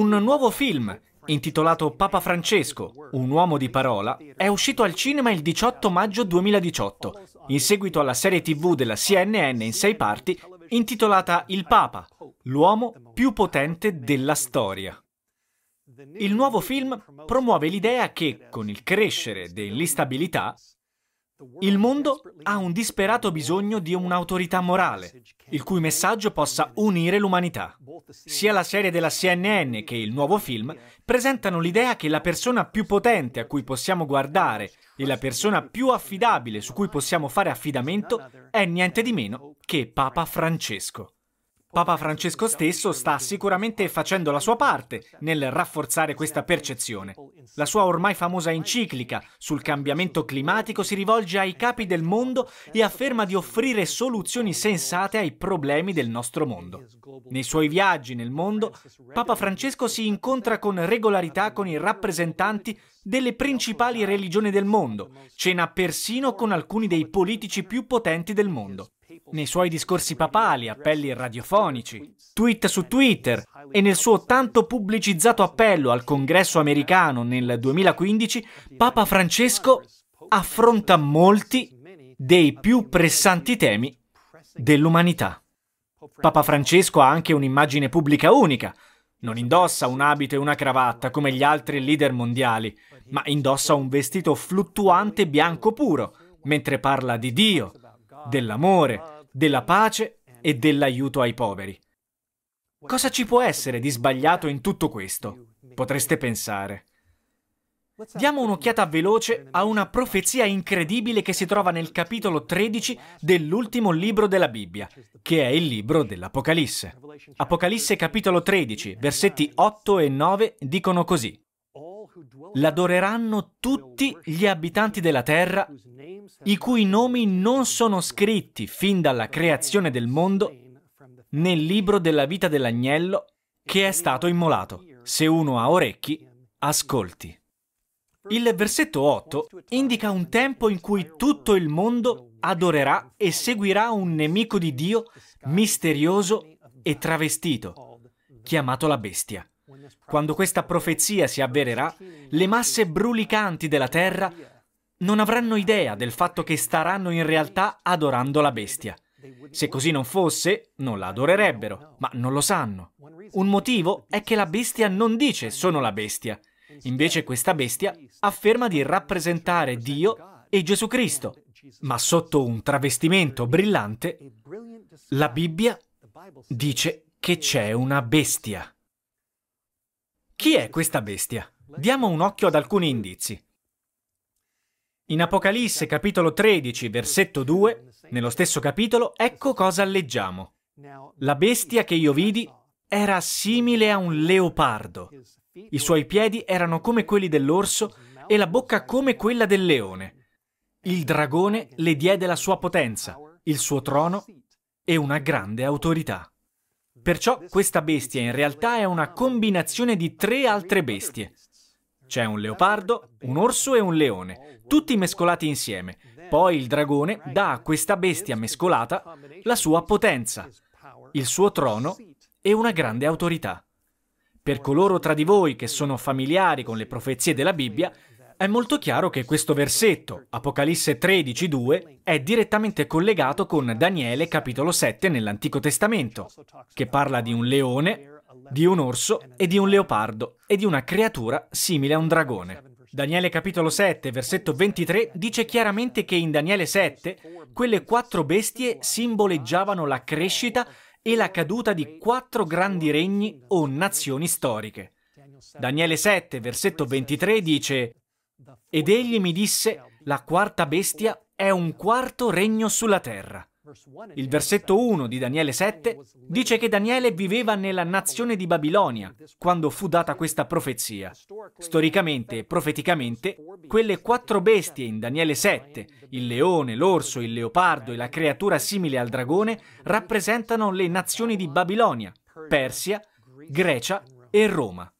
Un nuovo film, intitolato Papa Francesco, un uomo di parola, è uscito al cinema il 18 maggio 2018, in seguito alla serie tv della CNN in sei parti intitolata Il Papa, l'uomo più potente della storia. Il nuovo film promuove l'idea che, con il crescere dell'instabilità, il mondo ha un disperato bisogno di un'autorità morale, il cui messaggio possa unire l'umanità. Sia la serie della CNN che il nuovo film presentano l'idea che la persona più potente a cui possiamo guardare e la persona più affidabile su cui possiamo fare affidamento è niente di meno che Papa Francesco. Papa Francesco stesso sta sicuramente facendo la sua parte nel rafforzare questa percezione. La sua ormai famosa enciclica sul cambiamento climatico si rivolge ai capi del mondo e afferma di offrire soluzioni sensate ai problemi del nostro mondo. Nei suoi viaggi nel mondo, Papa Francesco si incontra con regolarità con i rappresentanti delle principali religioni del mondo, cena persino con alcuni dei politici più potenti del mondo nei suoi discorsi papali, appelli radiofonici, tweet su Twitter e nel suo tanto pubblicizzato appello al congresso americano nel 2015, Papa Francesco affronta molti dei più pressanti temi dell'umanità. Papa Francesco ha anche un'immagine pubblica unica. Non indossa un abito e una cravatta come gli altri leader mondiali, ma indossa un vestito fluttuante bianco puro, mentre parla di Dio, dell'amore, della pace e dell'aiuto ai poveri. Cosa ci può essere di sbagliato in tutto questo? Potreste pensare. Diamo un'occhiata veloce a una profezia incredibile che si trova nel capitolo 13 dell'ultimo libro della Bibbia, che è il libro dell'Apocalisse. Apocalisse capitolo 13, versetti 8 e 9 dicono così. L'adoreranno tutti gli abitanti della terra, i cui nomi non sono scritti fin dalla creazione del mondo nel libro della vita dell'agnello che è stato immolato. Se uno ha orecchi, ascolti. Il versetto 8 indica un tempo in cui tutto il mondo adorerà e seguirà un nemico di Dio misterioso e travestito, chiamato la bestia quando questa profezia si avvererà, le masse brulicanti della terra non avranno idea del fatto che staranno in realtà adorando la bestia. Se così non fosse, non la adorerebbero, ma non lo sanno. Un motivo è che la bestia non dice sono la bestia. Invece questa bestia afferma di rappresentare Dio e Gesù Cristo, ma sotto un travestimento brillante, la Bibbia dice che c'è una bestia. Chi è questa bestia? Diamo un occhio ad alcuni indizi. In Apocalisse capitolo 13, versetto 2, nello stesso capitolo, ecco cosa leggiamo. La bestia che io vidi era simile a un leopardo. I suoi piedi erano come quelli dell'orso e la bocca come quella del leone. Il dragone le diede la sua potenza, il suo trono e una grande autorità. Perciò questa bestia in realtà è una combinazione di tre altre bestie. C'è un leopardo, un orso e un leone, tutti mescolati insieme. Poi il dragone dà a questa bestia mescolata la sua potenza, il suo trono e una grande autorità. Per coloro tra di voi che sono familiari con le profezie della Bibbia, è molto chiaro che questo versetto, Apocalisse 13,2, è direttamente collegato con Daniele capitolo 7 nell'Antico Testamento, che parla di un leone, di un orso e di un leopardo e di una creatura simile a un dragone. Daniele capitolo 7, versetto 23, dice chiaramente che in Daniele 7 quelle quattro bestie simboleggiavano la crescita e la caduta di quattro grandi regni o nazioni storiche. Daniele 7, versetto 23 dice, ed egli mi disse, la quarta bestia è un quarto regno sulla terra. Il versetto 1 di Daniele 7 dice che Daniele viveva nella nazione di Babilonia quando fu data questa profezia. Storicamente e profeticamente, quelle quattro bestie in Daniele 7, il leone, l'orso, il leopardo e la creatura simile al dragone, rappresentano le nazioni di Babilonia, Persia, Grecia e Roma.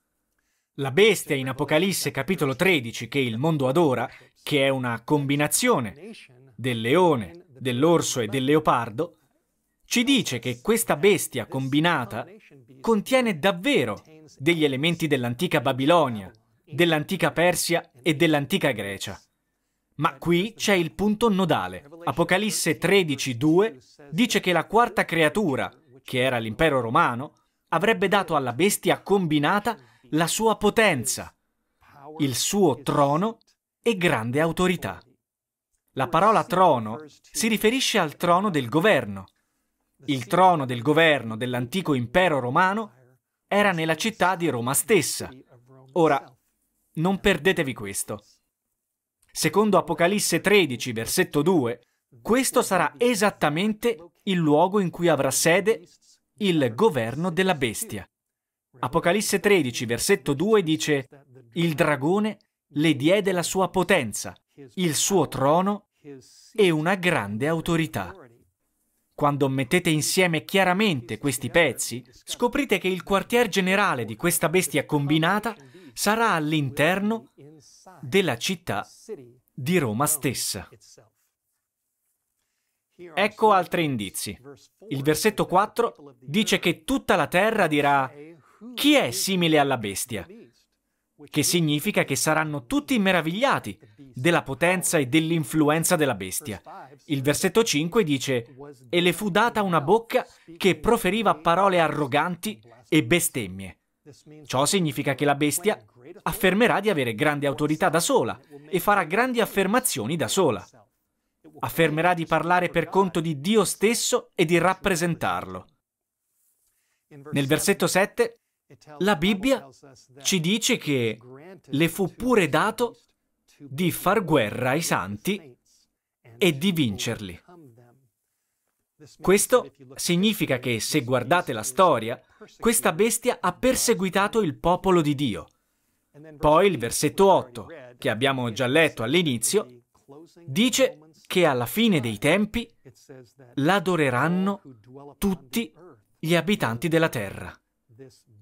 La bestia in Apocalisse capitolo 13 che il mondo adora, che è una combinazione del leone, dell'orso e del leopardo, ci dice che questa bestia combinata contiene davvero degli elementi dell'antica Babilonia, dell'antica Persia e dell'antica Grecia. Ma qui c'è il punto nodale. Apocalisse 13.2 dice che la quarta creatura, che era l'impero romano, avrebbe dato alla bestia combinata la sua potenza, il suo trono e grande autorità. La parola trono si riferisce al trono del governo. Il trono del governo dell'antico impero romano era nella città di Roma stessa. Ora, non perdetevi questo. Secondo Apocalisse 13, versetto 2, questo sarà esattamente il luogo in cui avrà sede il governo della bestia. Apocalisse 13, versetto 2 dice, Il dragone le diede la sua potenza, il suo trono e una grande autorità. Quando mettete insieme chiaramente questi pezzi, scoprite che il quartier generale di questa bestia combinata sarà all'interno della città di Roma stessa. Ecco altri indizi. Il versetto 4 dice che tutta la terra dirà chi è simile alla bestia? Che significa che saranno tutti meravigliati della potenza e dell'influenza della bestia. Il versetto 5 dice, E le fu data una bocca che proferiva parole arroganti e bestemmie. Ciò significa che la bestia affermerà di avere grande autorità da sola e farà grandi affermazioni da sola. Affermerà di parlare per conto di Dio stesso e di rappresentarlo. Nel versetto 7 la Bibbia ci dice che le fu pure dato di far guerra ai santi e di vincerli. Questo significa che, se guardate la storia, questa bestia ha perseguitato il popolo di Dio. Poi il versetto 8, che abbiamo già letto all'inizio, dice che alla fine dei tempi l'adoreranno tutti gli abitanti della terra.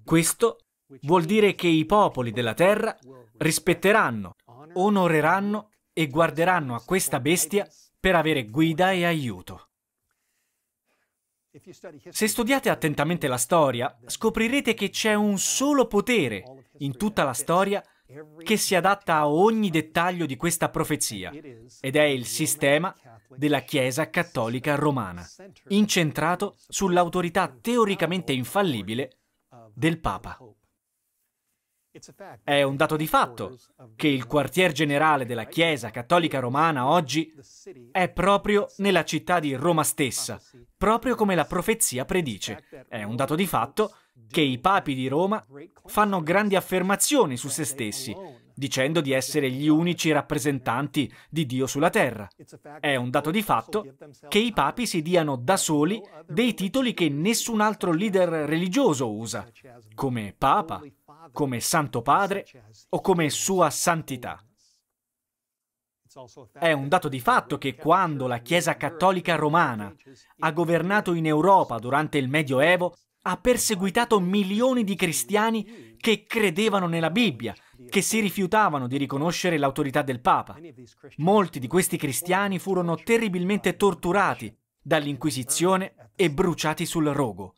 Questo vuol dire che i popoli della terra rispetteranno, onoreranno e guarderanno a questa bestia per avere guida e aiuto. Se studiate attentamente la storia, scoprirete che c'è un solo potere in tutta la storia che si adatta a ogni dettaglio di questa profezia, ed è il sistema della Chiesa Cattolica Romana, incentrato sull'autorità teoricamente infallibile del Papa. È un dato di fatto che il quartier generale della Chiesa Cattolica Romana oggi è proprio nella città di Roma stessa, proprio come la profezia predice. È un dato di fatto che i papi di Roma fanno grandi affermazioni su se stessi dicendo di essere gli unici rappresentanti di Dio sulla terra. È un dato di fatto che i papi si diano da soli dei titoli che nessun altro leader religioso usa, come Papa, come Santo Padre o come Sua Santità. È un dato di fatto che quando la Chiesa Cattolica Romana ha governato in Europa durante il Medioevo, ha perseguitato milioni di cristiani che credevano nella Bibbia, che si rifiutavano di riconoscere l'autorità del Papa. Molti di questi cristiani furono terribilmente torturati dall'Inquisizione e bruciati sul rogo.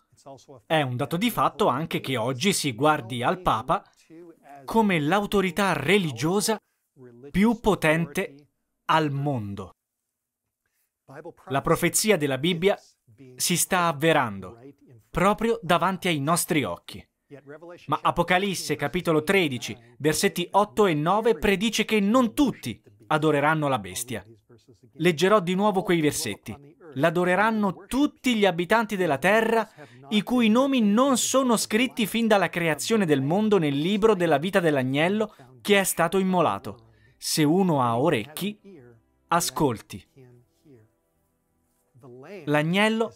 È un dato di fatto anche che oggi si guardi al Papa come l'autorità religiosa più potente al mondo. La profezia della Bibbia si sta avverando proprio davanti ai nostri occhi. Ma Apocalisse capitolo 13, versetti 8 e 9 predice che non tutti adoreranno la bestia. Leggerò di nuovo quei versetti. L'adoreranno tutti gli abitanti della terra, i cui nomi non sono scritti fin dalla creazione del mondo nel libro della vita dell'agnello che è stato immolato. Se uno ha orecchi, ascolti. L'agnello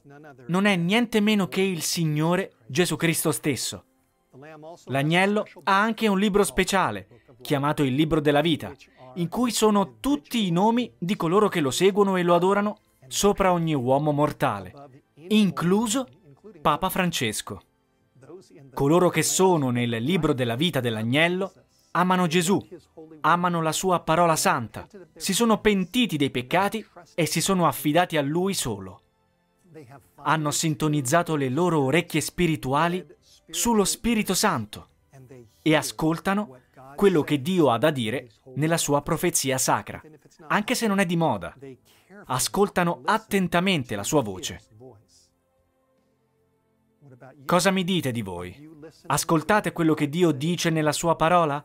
non è niente meno che il Signore Gesù Cristo stesso. L'agnello ha anche un libro speciale, chiamato il libro della vita, in cui sono tutti i nomi di coloro che lo seguono e lo adorano sopra ogni uomo mortale, incluso Papa Francesco. Coloro che sono nel libro della vita dell'agnello amano Gesù, amano la sua parola santa, si sono pentiti dei peccati e si sono affidati a lui solo. Hanno sintonizzato le loro orecchie spirituali sullo Spirito Santo e ascoltano quello che Dio ha da dire nella sua profezia sacra, anche se non è di moda. Ascoltano attentamente la sua voce. Cosa mi dite di voi? Ascoltate quello che Dio dice nella sua parola?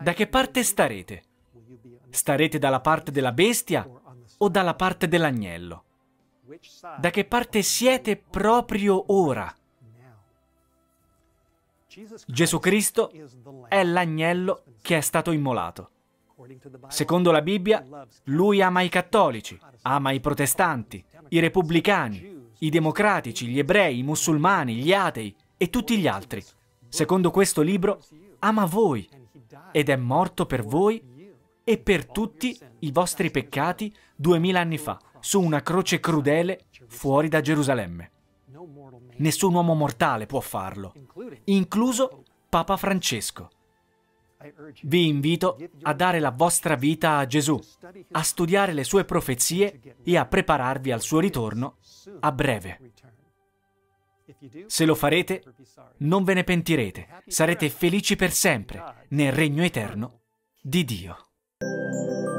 Da che parte starete? Starete dalla parte della bestia o dalla parte dell'agnello? Da che parte siete proprio ora? Gesù Cristo è l'agnello che è stato immolato. Secondo la Bibbia, lui ama i cattolici, ama i protestanti, i repubblicani, i democratici, gli ebrei, i musulmani, gli atei e tutti gli altri. Secondo questo libro, ama voi ed è morto per voi e per tutti i vostri peccati duemila anni fa su una croce crudele fuori da Gerusalemme. Nessun uomo mortale può farlo, incluso Papa Francesco. Vi invito a dare la vostra vita a Gesù, a studiare le sue profezie e a prepararvi al suo ritorno a breve. Se lo farete, non ve ne pentirete, sarete felici per sempre nel regno eterno di Dio.